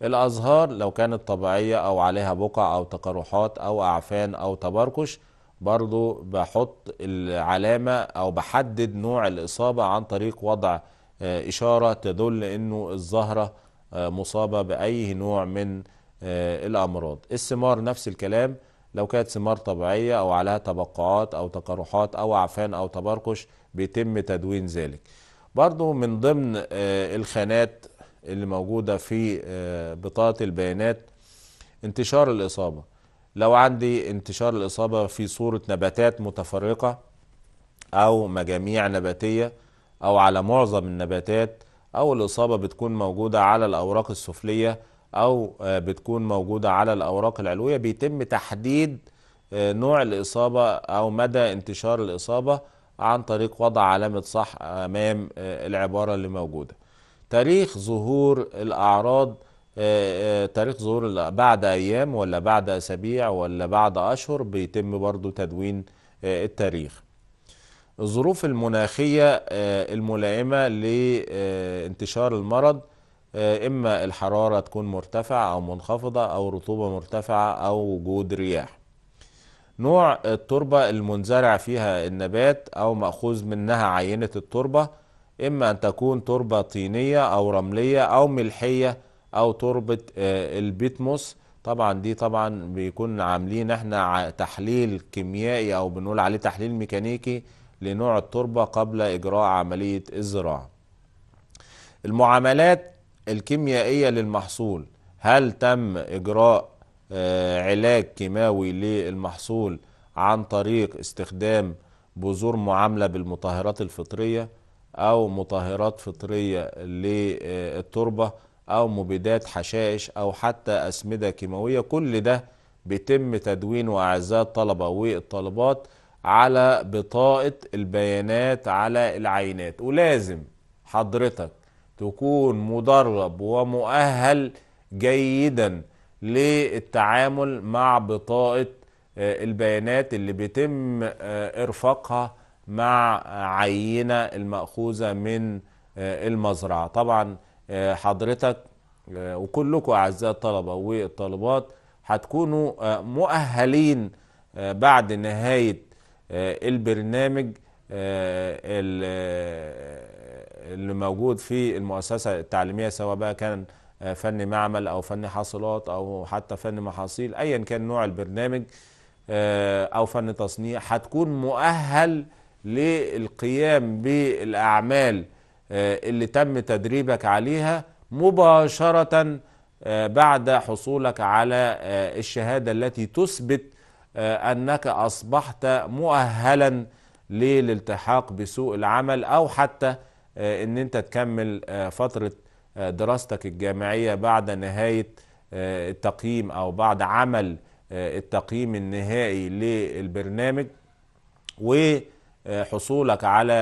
الأزهار لو كانت طبيعية أو عليها بقع أو تقرحات أو أعفان أو تبركش برضو بحط العلامة أو بحدد نوع الإصابة عن طريق وضع آه، إشارة تدل إنه الزهرة آه، مصابة بأي نوع من آه، الأمراض الثمار نفس الكلام لو كانت ثمار طبيعية أو عليها تبقعات أو تقرحات أو عفان أو تبركش بيتم تدوين ذلك برضو من ضمن آه، الخانات اللي موجودة في بطاقة البيانات انتشار الإصابة لو عندي انتشار الإصابة في صورة نباتات متفرقة أو مجاميع نباتية أو على معظم النباتات او الاصابه بتكون موجوده على الاوراق السفليه او آه، بتكون موجوده على الاوراق العلويه بيتم تحديد آه، نوع الاصابه او مدى انتشار الاصابه عن طريق وضع علامه صح امام آه، العباره اللي موجوده تاريخ ظهور الاعراض تاريخ ظهور بعد ايام ولا بعد اسابيع ولا بعد اشهر بيتم برضو تدوين التاريخ الظروف المناخية آه، الملائمة لانتشار المرض آه، إما الحرارة تكون مرتفعة أو منخفضة أو رطوبة مرتفعة أو وجود رياح نوع التربة المنزرع فيها النبات أو مأخوذ منها عينة التربة إما أن تكون تربة طينية أو رملية أو ملحية أو تربة آه، البيتموس طبعا دي طبعا بيكون عاملين احنا تحليل كيميائي او بنقول عليه تحليل ميكانيكي لنوع التربة قبل إجراء عملية الزراعة المعاملات الكيميائية للمحصول هل تم إجراء آه، علاج كيماوي للمحصول عن طريق استخدام بذور معاملة بالمطهرات الفطرية أو مطهرات فطرية للتربة أو مبيدات حشائش أو حتى أسمدة كيماوية كل ده بيتم تدوين وأعزاء الطلبة والطالبات على بطاقة البيانات على العينات ولازم حضرتك تكون مدرب ومؤهل جيدا للتعامل مع بطاقة آه، البيانات اللي بيتم آه، إرفاقها مع عينة المأخوذة من آه، المزرعة طبعا حضرتك وكلكم أعزائي الطلبة والطالبات هتكونوا مؤهلين بعد نهاية آه، البرنامج آه، آه، اللي موجود في المؤسسة التعليمية سواء بقى كان فني معمل أو فني حاصلات أو حتى فني محاصيل أيا كان نوع البرنامج أو فن تصنيع هتكون مؤهل للقيام بالأعمال اللي تم تدريبك عليها مباشرة بعد حصولك على الشهادة التي تثبت آه، انك اصبحت مؤهلا للالتحاق بسوق العمل او حتى آه، ان انت تكمل آه، فتره دراستك الجامعيه بعد نهايه التقييم او بعد عمل التقييم النهائي للبرنامج وحصولك على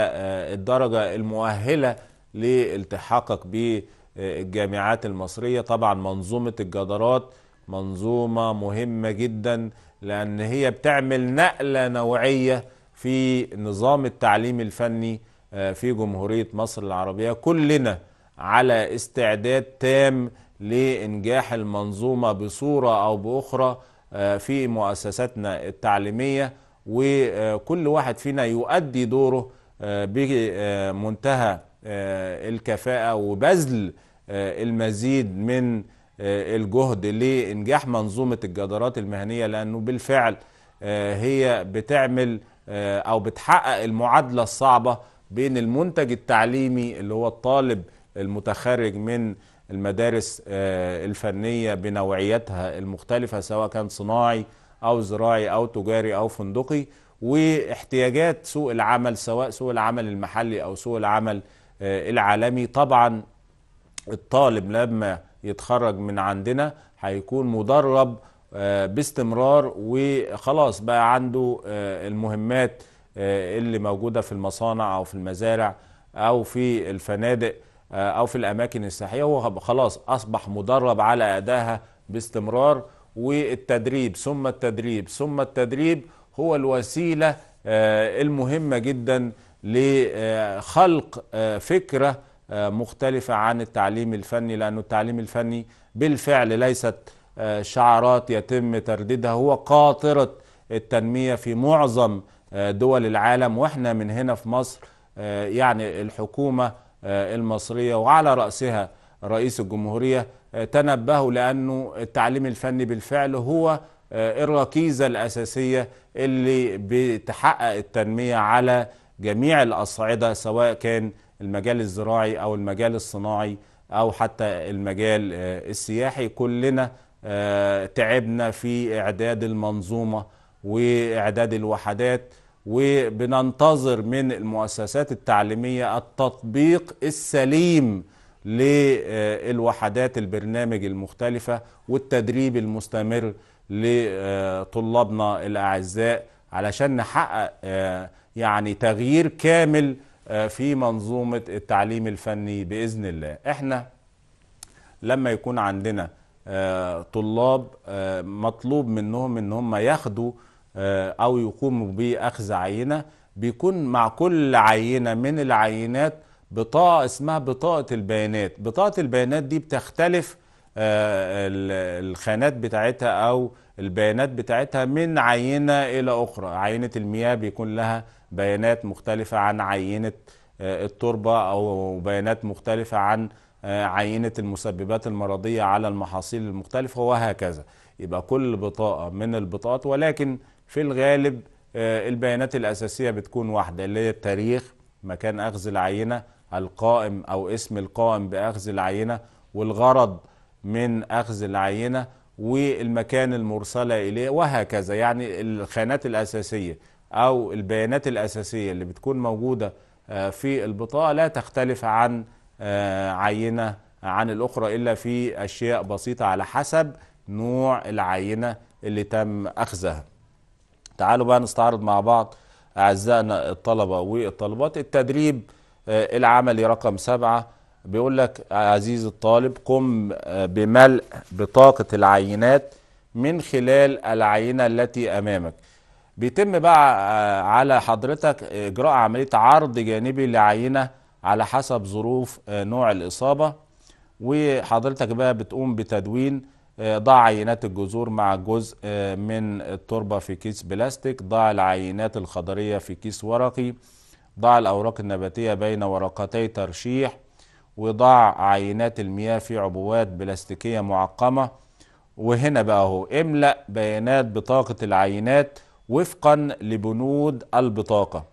الدرجه المؤهله لالتحاقك بالجامعات المصريه طبعا منظومه الجدارات منظومه مهمه جدا لأن هي بتعمل نقلة نوعية في نظام التعليم الفني آه، في جمهورية مصر العربية كلنا على استعداد تام لإنجاح المنظومة بصورة أو بأخرى آه، في مؤسساتنا التعليمية وكل واحد فينا يؤدي دوره آه، بمنتهى الكفاءة وبذل المزيد من آه، الجهد لإنجاح منظومة الجدارات المهنية لأنه بالفعل آه، هي بتعمل آه، أو بتحقق المعادلة الصعبة بين المنتج التعليمي اللي هو الطالب المتخرج من المدارس الفنية بنوعياتها المختلفة سواء كان صناعي أو زراعي أو تجاري أو فندقي واحتياجات سوق العمل سواء سوق العمل المحلي أو سوق العمل العالمي طبعا الطالب لما يتخرج من عندنا هيكون مدرب آه، باستمرار وخلاص بقى عنده آه، المهمات آه، اللي موجودة في المصانع أو في المزارع أو في الفنادق أو في الأماكن السياحية هو خلاص أصبح مدرب على أدائها باستمرار والتدريب ثم التدريب ثم التدريب هو الوسيلة المهمة جدا لخلق فكرة آه، مختلفة عن التعليم الفني لأنه التعليم الفني بالفعل ليست آه، شعارات يتم ترديدها هو قاطرة التنمية في معظم آه، دول العالم واحنا من هنا في مصر يعني الحكومة المصرية وعلى رأسها رئيس الجمهورية تنبهوا لأنه التعليم الفني بالفعل هو الركيزة الأساسية اللي بتحقق التنمية على جميع الأصعدة سواء كان المجال الزراعي او المجال الصناعي او حتى المجال آه، السياحي كلنا آه، تعبنا في اعداد المنظومه واعداد الوحدات وبننتظر من المؤسسات التعليميه التطبيق السليم للوحدات آه، البرنامج المختلفه والتدريب المستمر لطلابنا الاعزاء علشان نحقق يعني تغيير كامل آه، في منظومة التعليم الفني بإذن الله احنا لما يكون عندنا آه، طلاب آه، مطلوب منهم ان هم ياخدوا او يقوموا باخذ عينه بيكون مع كل عينه من العينات بطاقه اسمها بطاقه البيانات بطاقه البيانات دي بتختلف الخانات بتاعتها او البيانات بتاعتها من عينه الى اخرى عينه المياه بيكون لها بيانات مختلفة عن عينة آه، التربة أو بيانات مختلفة عن آه، عينة المسببات المرضية على المحاصيل المختلفة وهكذا يبقى كل بطاقة من البطاقات ولكن في الغالب آه، البيانات الأساسية بتكون واحدة اللي هي التاريخ مكان أخذ العينة القائم أو اسم القائم بأخذ العينة والغرض من أخذ العينة والمكان المرسلة إليه وهكذا يعني الخانات الأساسية او البيانات الاساسيه اللي بتكون موجوده آه، في البطاقه لا تختلف عن آه، عينه عن الاخرى الا في اشياء بسيطه على حسب نوع العينه اللي تم اخذها. تعالوا بقى نستعرض مع بعض اعزائنا الطلبه والطالبات التدريب آه، العملي رقم سبعه بيقول لك عزيزي الطالب قم بملء بطاقه العينات من خلال العينه التي امامك. بيتم بقى آه، على حضرتك اجراء عمليه عرض جانبي لعينه على حسب ظروف آه، نوع الاصابه وحضرتك بقى بتقوم بتدوين آه، ضع عينات الجذور مع جزء من التربه في كيس بلاستيك ضع العينات الخضريه في كيس ورقي ضع الاوراق النباتيه بين ورقتي ترشيح وضع عينات المياه في عبوات بلاستيكيه معقمه وهنا بقى اهو املأ بيانات بطاقه العينات وفقا لبنود البطاقة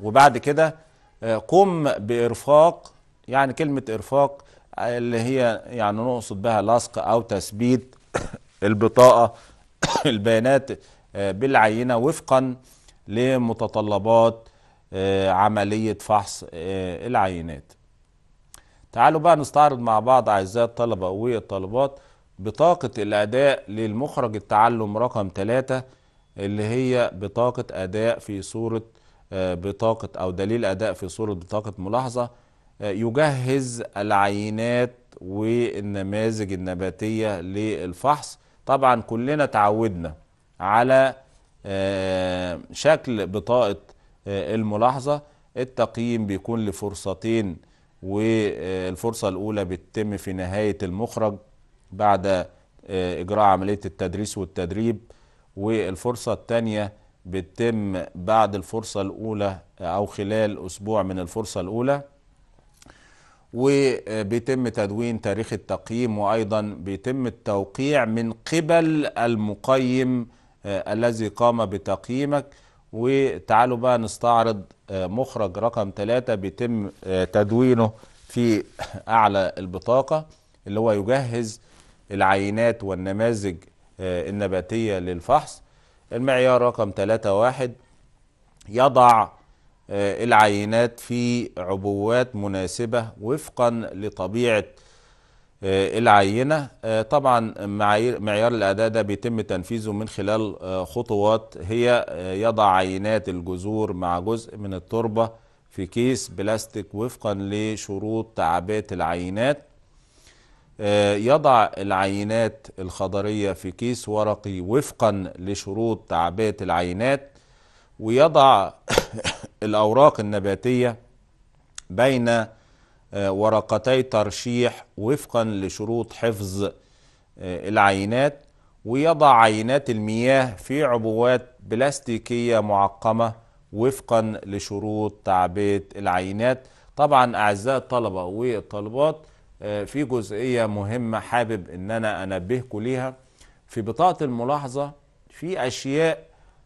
وبعد كده آه، قم بإرفاق يعني كلمة إرفاق اللي هي يعني نقصد بها لصق أو تثبيت <coughs> البطاقة <coughs> البيانات آه، بالعينة وفقا لمتطلبات آه، عملية فحص العينات تعالوا بقى نستعرض مع بعض أعزائي الطلبة والطلبات بطاقة الأداء للمخرج التعلم رقم 3 اللي هي بطاقة أداء في صورة آه، بطاقة أو دليل أداء في صورة بطاقة ملاحظة آه، يجهز العينات والنماذج النباتية للفحص طبعا كلنا تعودنا على آه، شكل بطاقة الملاحظة التقييم بيكون لفرصتين والفرصة الأولى بتتم في نهاية المخرج بعد إجراء عملية التدريس والتدريب والفرصة الثانية بتتم بعد الفرصة الأولى أو خلال أسبوع من الفرصة الأولى وبيتم تدوين تاريخ التقييم وأيضا بيتم التوقيع من قبل المقيم آه، الذي قام بتقييمك وتعالوا بقى نستعرض آه، مخرج رقم ثلاثة بيتم آه، تدوينه في <laughs> أعلى البطاقة اللي هو يجهز العينات والنماذج آه، النباتية للفحص المعيار رقم 3.1 يضع آه، العينات في عبوات مناسبة وفقا لطبيعة آه، العينة طبعا معيار الأداء ده بيتم تنفيذه من خلال خطوات هي يضع عينات الجذور مع جزء من التربة في كيس بلاستيك وفقا لشروط تعبئة العينات آه، يضع العينات الخضرية في كيس ورقي وفقا لشروط تعبئة العينات ويضع <coughs> الأوراق النباتية بين آه، ورقتي ترشيح وفقا لشروط حفظ آه، العينات ويضع عينات المياه في عبوات بلاستيكية معقمة وفقا لشروط تعبئة العينات طبعا أعزائي الطلبة والطالبات آه، في جزئية مهمة حابب ان انا انبهكم ليها في بطاقة الملاحظة في اشياء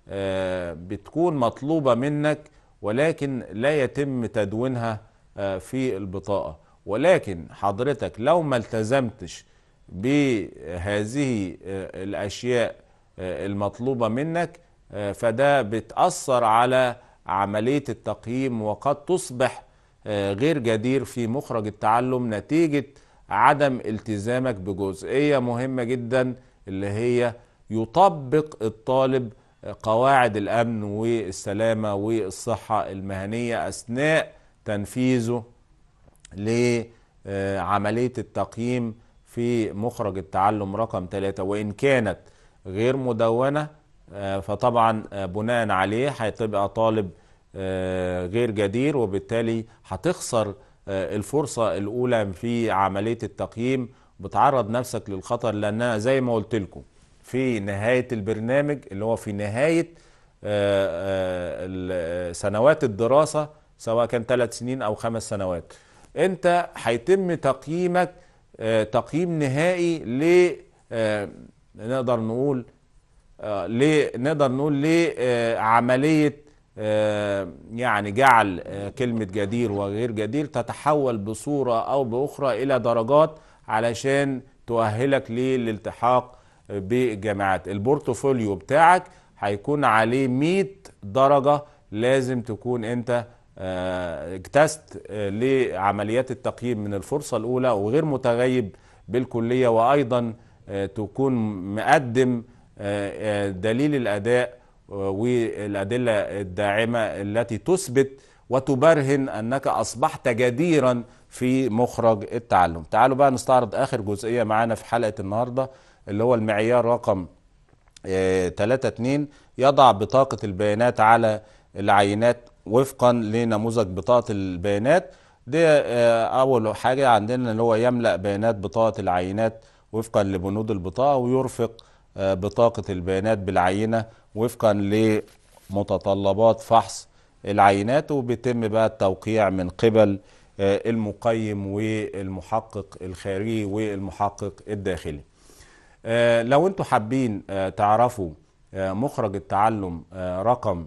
آه، بتكون مطلوبة منك ولكن لا يتم تدوينها آه، في البطاقة ولكن حضرتك لو ما التزمتش بهذه الأشياء المطلوبة منك فده بتأثر على عملية التقييم وقد تصبح غير جدير في مخرج التعلم نتيجة عدم التزامك بجزئية مهمة جدا اللي هي يطبق الطالب قواعد الأمن والسلامة والصحة المهنية أثناء تنفيذه لعملية التقييم في مخرج التعلم رقم 3 وإن كانت غير مدونة فطبعا بناء عليه هتبقى طالب آه، غير جدير وبالتالي هتخسر آه، الفرصة الأولى في عملية التقييم بتعرض نفسك للخطر لأنها زي ما قلت لكم في نهاية البرنامج اللي هو في نهاية آه، سنوات الدراسة سواء كان ثلاث سنين أو خمس سنوات أنت هيتم تقييمك تقييم نهائي ل نقدر نقول ليه نقدر نقول لعملية آه، يعني جعل آه، كلمة جدير وغير جدير تتحول بصورة أو بأخرى إلى درجات علشان تؤهلك للالتحاق بالجامعات البورتفوليو بتاعك هيكون عليه 100 درجة لازم تكون أنت اجتزت آه، لعمليات التقييم من الفرصة الأولى وغير متغيب بالكلية وأيضا تكون مقدم دليل الأداء والأدلة الداعمة التي تثبت وتبرهن أنك أصبحت جديرا في مخرج التعلم تعالوا بقى نستعرض آخر جزئية معانا في حلقة النهاردة اللي هو المعيار رقم 32 آه، يضع بطاقة البيانات على العينات وفقا لنموذج بطاقة البيانات دي آه، أول حاجة عندنا اللي هو يملأ بيانات بطاقة العينات وفقا لبنود البطاقة ويرفق آه، بطاقة البيانات بالعينة وفقا لمتطلبات فحص العينات وبيتم بقى التوقيع من قبل آه، المقيم والمحقق الخارجي والمحقق الداخلي آه، لو انتوا حابين آه، تعرفوا مخرج التعلم رقم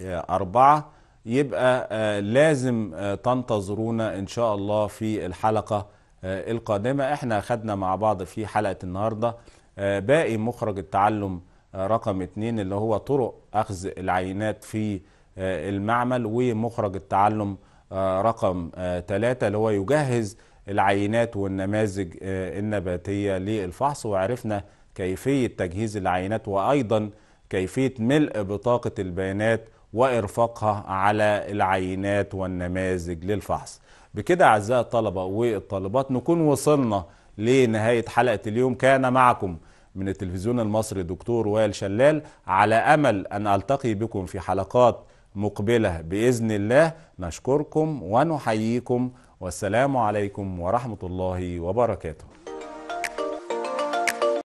أربعة يبقى لازم تنتظرونا إن شاء الله في الحلقة القادمة احنا خدنا مع بعض في حلقة النهاردة باقي مخرج التعلم رقم اتنين اللي هو طرق أخذ العينات في آه، المعمل ومخرج التعلم آه، رقم ثلاثة آه، اللي هو يجهز العينات والنماذج النباتية للفحص وعرفنا كيفية تجهيز العينات وأيضا كيفية ملء بطاقة البيانات وإرفاقها على العينات والنماذج للفحص بكده أعزائي الطلبة والطالبات نكون وصلنا لنهاية حلقة اليوم كان معكم من التلفزيون المصري دكتور وائل شلال على أمل أن ألتقي بكم في حلقات مقبلة بإذن الله نشكركم ونحييكم والسلام عليكم ورحمة الله وبركاته